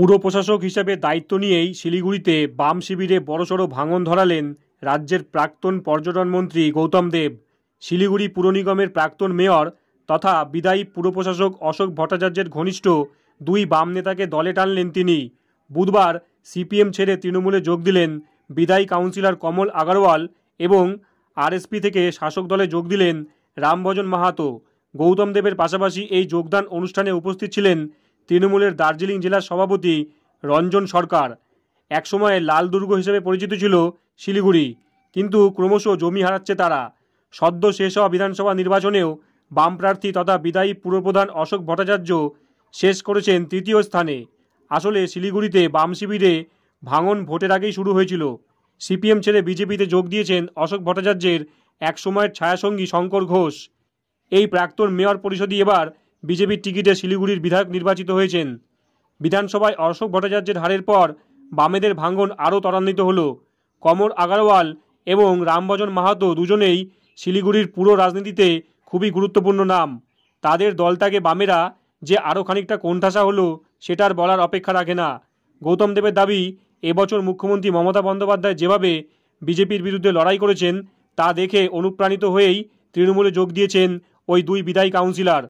পুর প্রশাসক হিসাবে দায়িত্ব নিয়েই শিলিগুড়িতে বাম শিবিরে বড়সড় ভাঙন ধরালেন রাজ্যের প্রাক্তন পর্যটন মন্ত্রী গৌতম দেব শিলিগুড়ি পুর নিগমের প্রাক্তন মেয়র তথা বিদায়ী পুর প্রশাসক অশোক ভট্টাচার্যের ঘনিষ্ঠ দুই বাম নেতাকে দলে টানলেন তিনি বুধবার সিপিএম ছেড়ে তৃণমূলে যোগ দিলেন বিদায়ী কাউন্সিলর কমল আগারওয়াল এবং আরএসপি থেকে শাসক দলে যোগ দিলেন রামভজন মাহাতো গৌতম দেবের পাশাপাশি এই যোগদান অনুষ্ঠানে উপস্থিত ছিলেন তৃণমূলের দার্জিলিং জেলার সভাপতি রঞ্জন সরকার একসময় লাল দুর্গ হিসেবে পরিচিত ছিল শিলিগুড়ি কিন্তু ক্রমশ জমি হারাচ্ছে তারা সদ্য শেষ হওয়া বিধানসভা নির্বাচনেও বাম প্রার্থী তথা বিদায়ী পুরপ্রধান অশোক ভট্টাচার্য শেষ করেছেন তৃতীয় স্থানে আসলে শিলিগুড়িতে বাম শিবিরে ভাঙন ভোটের আগেই শুরু হয়েছিল সিপিএম ছেড়ে বিজেপিতে যোগ দিয়েছেন অশোক ভট্টাচার্যের একসময়ের ছায়াসঙ্গী শঙ্কর ঘোষ এই প্রাক্তন মেয়র পরিষদই এবার বিজেপির টিকিটে শিলিগুড়ির বিধায়ক নির্বাচিত হয়েছেন বিধানসভায় অশোক ভট্টাচার্যের হারের পর বামেদের ভাঙ্গন আরও ত্বরান্বিত হল কমর আগারওয়াল এবং রামভজন মাহাতো দুজনেই শিলিগুড়ির পুরো রাজনীতিতে খুবই গুরুত্বপূর্ণ নাম তাদের দলটাকে বামেরা যে আরও খানিকটা কোণঠাসা হলো সেটার বলার অপেক্ষা রাখে না গৌতম দেবের দাবি এবছর মুখ্যমন্ত্রী মমতা বন্দ্যোপাধ্যায় যেভাবে বিজেপির বিরুদ্ধে লড়াই করেছেন তা দেখে অনুপ্রাণিত হয়েই তৃণমূলে যোগ দিয়েছেন ওই দুই বিদায়ী কাউন্সিলর